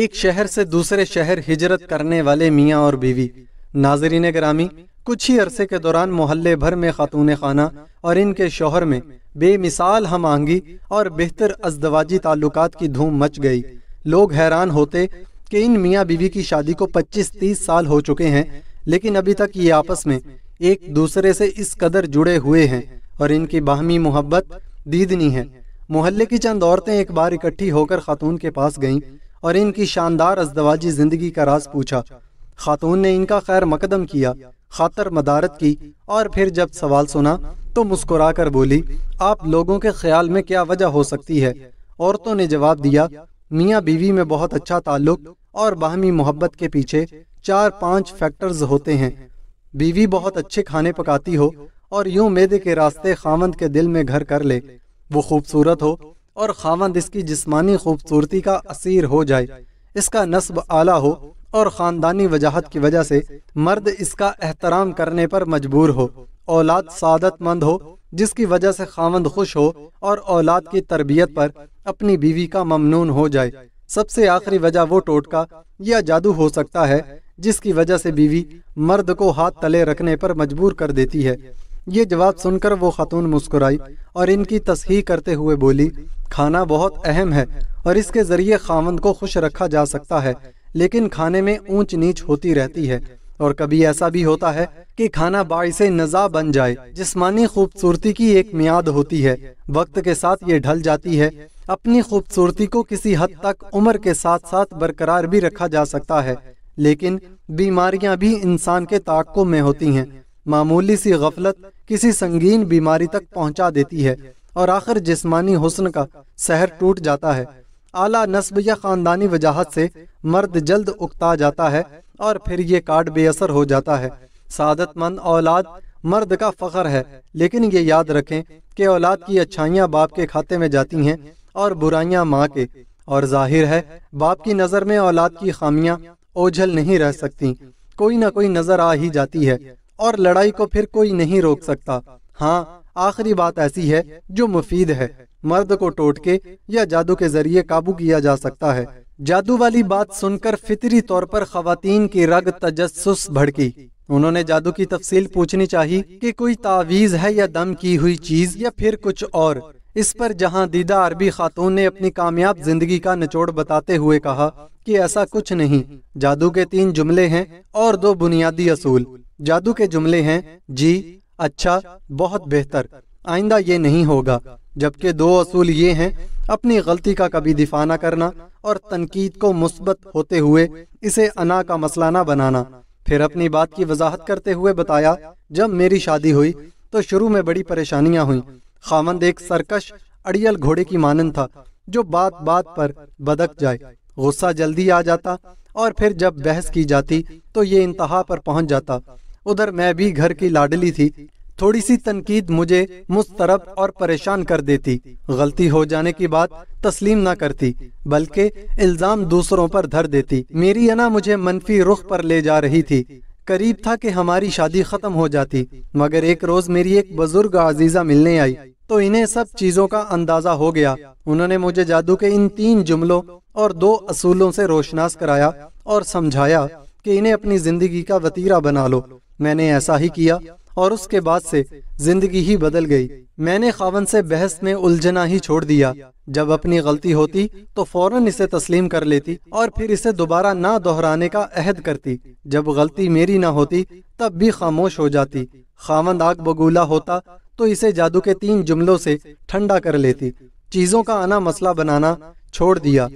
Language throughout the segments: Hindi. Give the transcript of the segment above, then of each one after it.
एक शहर से दूसरे शहर हिजरत करने वाले मियाँ और बीवी नाजरीन ग्रामी कुछ ही अरसे के दौरान मोहल्ले भर में खातून खाना और इनके शोहर में बेमिसाल हम आंगी और बेहतर अजदवाजी ताल्लुक की धूम मच गई लोग हैरान होते कि इन मियाँ बीवी की शादी को 25-30 साल हो चुके हैं लेकिन अभी तक ये आपस में एक दूसरे से इस कदर जुड़े हुए हैं और इनकी बाहमी मोहब्बत दीदनी है मोहल्ले की चंद औरतें एक बार इकट्ठी होकर खातून के पास गईं और इनकी शानदार अजदवाजी ज़िंदगी का राज पूछा खातून ने इनका खैर मकदम किया खातर मदारत की और फिर जब सवाल सुना तो मुस्कुरा कर बोली आप लोगों के ख्याल में क्या वजह हो सकती है औरतों ने जवाब दिया मियाँ बीवी में बहुत अच्छा ताल्लुक और बाहमी मोहब्बत के पीछे चार पांच फैक्टर्स होते हैं बीवी बहुत अच्छे खाने पकाती हो और यूं मेदे के रास्ते खामंद के दिल में घर कर ले वो खूबसूरत हो और खावंद इसकी जिस्मानी खूबसूरती का असीर हो जाए इसका नस्ब आला हो और ख़ानदानी वजाहत की वजह से मर्द इसका एहतराम करने पर मजबूर हो औलाद सादतमंद हो जिसकी वजह से खावंद खुश हो और औलाद की तरबियत पर अपनी बीवी का ममनून हो जाए सबसे आखिरी वजह वो टोटका या जादू हो सकता है जिसकी वजह से बीवी मर्द को हाथ तले रखने पर मजबूर कर देती है ये जवाब सुनकर वो खातून मुस्कुराई और इनकी तस्ही करते हुए बोली खाना बहुत अहम है और इसके ज़रिए खावंद को खुश रखा जा सकता है लेकिन खाने में ऊंच नीच होती रहती है और कभी ऐसा भी होता है कि खाना बाई से नज़ा बन जाए जिस्मानी खूबसूरती की एक मियाद होती है वक्त के साथ ये ढल जाती है अपनी खूबसूरती को किसी हद तक उम्र के साथ साथ बरकरार भी रखा जा सकता है लेकिन बीमारियां भी इंसान के ताकों में होती हैं मामूली सी गफलत किसी संगीन बीमारी तक पहुंचा देती है और आखिर जिसमानी हुसन का शहर टूट जाता है आला नस्ब या ख़ानदानी वजाहत से मर्द जल्द उकता जाता है और फिर ये कार्ड बेअसर हो जाता है सादतमंद औलाद मर्द का फ़ख्र है लेकिन ये याद रखें कि औलाद की अच्छाइयाँ बाप के खाते में जाती हैं और बुराइयाँ माँ के और जाहिर है बाप की नज़र में औलाद की खामियाँ ओझल नहीं रह सकती कोई ना कोई नज़र आ ही जाती है और लड़ाई को फिर कोई नहीं रोक सकता हाँ आखिरी बात ऐसी है जो मुफीद है मर्द को टोटके या जादू के जरिए काबू किया जा सकता है जादू वाली बात सुनकर फितरी तौर पर खातन की रग तजस्स भड़की उन्होंने जादू की तफसील पूछनी चाहिए कि कोई तावीज़ है या दम की हुई चीज़ या फिर कुछ और इस पर जहां दीदा अरबी खातून ने अपनी कामयाब जिंदगी का निचोड़ बताते हुए कहा कि ऐसा कुछ नहीं जादू के तीन जुमले हैं और दो बुनियादी असूल जादू के जुमले हैं जी अच्छा बहुत बेहतर आइंदा ये नहीं होगा जबकि दो असूल ये हैं अपनी गलती का कभी दिफा ना करना और तनकीद को मुस्बत होते हुए इसे अना का मसला ना बनाना फिर अपनी बात की वजाहत करते हुए बताया जब मेरी शादी हुई तो शुरू में बड़ी परेशानियां हुई खामंद एक सरकश अड़ियल घोड़े की मानन था जो बात बात पर बदक जाए गुस्सा जल्दी आ जाता और फिर जब बहस की जाती तो ये इंतहा पर पहुंच जाता उधर मैं भी घर की लाडली थी थोड़ी सी तनकीद मुझे मुस्तरब और परेशान कर देती गलती हो जाने की बात तस्लीम ना करती बल्कि इल्ज़ाम दूसरों पर धर देती मेरी अना मुझे मनफी रुख पर ले जा रही थी करीब था कि हमारी शादी ख़त्म हो जाती मगर एक रोज़ मेरी एक बुज़ुर्ग आजीज़ा मिलने आई तो इन्हें सब चीज़ों का अंदाज़ा हो गया उन्होंने मुझे जादू के इन तीन जुमलों और दो असूलों से रोशनास कराया और समझाया कि इन्हें अपनी ज़िंदगी का वतीरा बना लो मैंने ऐसा ही किया और उसके बाद से जिंदगी ही बदल गई मैंने खावन से बहस में उलझना ही छोड़ दिया जब अपनी गलती होती तो फौरन इसे तस्लीम कर लेती और फिर इसे दोबारा ना दोहराने का अहद करती जब गलती मेरी ना होती तब भी खामोश हो जाती खावन आग बगूला होता तो इसे जादू के तीन जुमलों से ठंडा कर लेती चीज़ों का आना मसला बनाना छोड़ दिया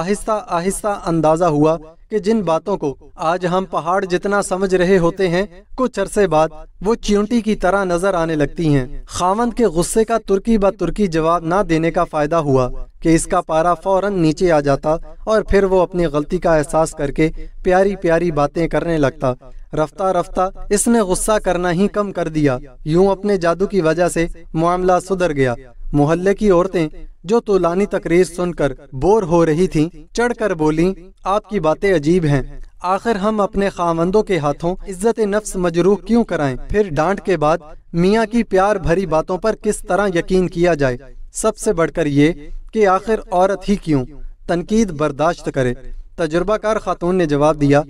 आहिस्ता आहिस्ता अंदाजा हुआ कि जिन बातों को आज हम पहाड़ जितना समझ रहे होते हैं कुछ अरसे बाद वो चिंटी की तरह नजर आने लगती हैं। खावंद के गुस्से का तुर्की ब तुर्की जवाब ना देने का फायदा हुआ कि इसका पारा फौरन नीचे आ जाता और फिर वो अपनी गलती का एहसास करके प्यारी प्यारी बातें करने लगता रफ्ता रफ्ता इसने गुस्सा करना ही कम कर दिया यूं अपने जादू की वजह से मामला सुधर गया मोहल्ले की औरतें जो तोलानी तकरीर सुनकर बोर हो रही थीं, चढ़कर बोली आपकी बातें अजीब हैं आखिर हम अपने खामंदों के हाथों इज्जत नफ्स मजरूह क्यों कराएं? फिर डांट के बाद मियाँ की प्यार भरी बातों पर किस तरह यकीन किया जाए सबसे बढ़कर ये कि आखिर औरत ही क्यों तनकीद बर्दाश्त करे तजुर्बाकार खातून ने जवाब दिया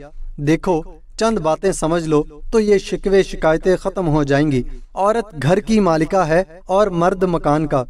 देखो चंद बातें समझ लो तो ये शिकवे शिकायतें खत्म हो जाएंगी औरत घर की मालिका है और मर्द मकान का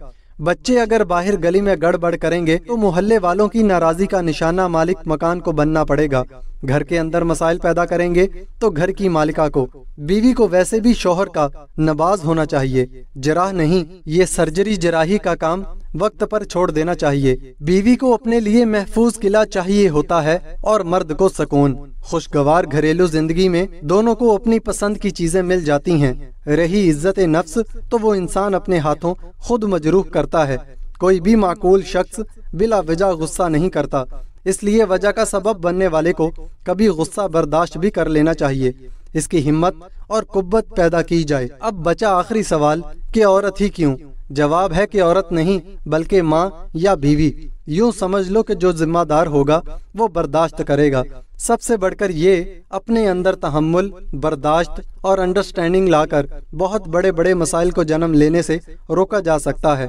बच्चे अगर बाहर गली में गड़बड़ करेंगे तो मोहल्ले वालों की नाराजगी का निशाना मालिक मकान को बनना पड़ेगा घर के अंदर मसाइल पैदा करेंगे तो घर की मालिका को बीवी को वैसे भी शोहर का नबाज होना चाहिए जराह नहीं ये सर्जरी जराही का काम वक्त पर छोड़ देना चाहिए बीवी को अपने लिए महफूज किला चाहिए होता है और मर्द को सकून खुशगवार घरेलू जिंदगी में दोनों को अपनी पसंद की चीजें मिल जाती हैं रही इज्जत नफ्स तो वो इंसान अपने हाथों खुद मजरूह करता है कोई भी माकूल शख्स बिला वजह गुस्सा नहीं करता इसलिए वजह का सबब बनने वाले को कभी गुस्सा बर्दाश्त भी कर लेना चाहिए इसकी हिम्मत और कुब्बत पैदा की जाए अब बचा आखिरी सवाल कि औरत ही क्यों जवाब है कि औरत नहीं बल्कि माँ या बीवी यूं समझ लो कि जो जिम्मेदार होगा वो बर्दाश्त करेगा सबसे बढ़कर ये अपने अंदर तहमुल बर्दाश्त और अंडरस्टैंडिंग लाकर बहुत बड़े बड़े मसाइल को जन्म लेने से रोका जा सकता है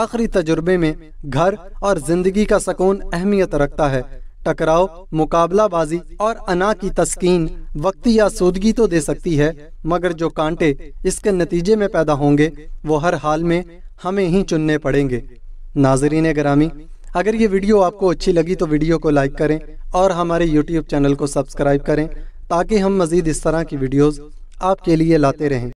आखिरी तजुर्बे में घर और जिंदगी का सकून अहमियत रखता है टकराव मुकाबलाबाजी और अना की तस्कीन वक्त या सूदगी तो दे सकती है मगर जो कांटे इसके नतीजे में पैदा होंगे वो हर हाल में हमें ही चुनने पड़ेंगे नाजरीन ग्रामी अगर ये वीडियो आपको अच्छी लगी तो वीडियो को लाइक करें और हमारे यूट्यूब चैनल को सब्सक्राइब करें ताकि हम मज़ीद इस तरह की वीडियोज़ आपके लिए लाते रहें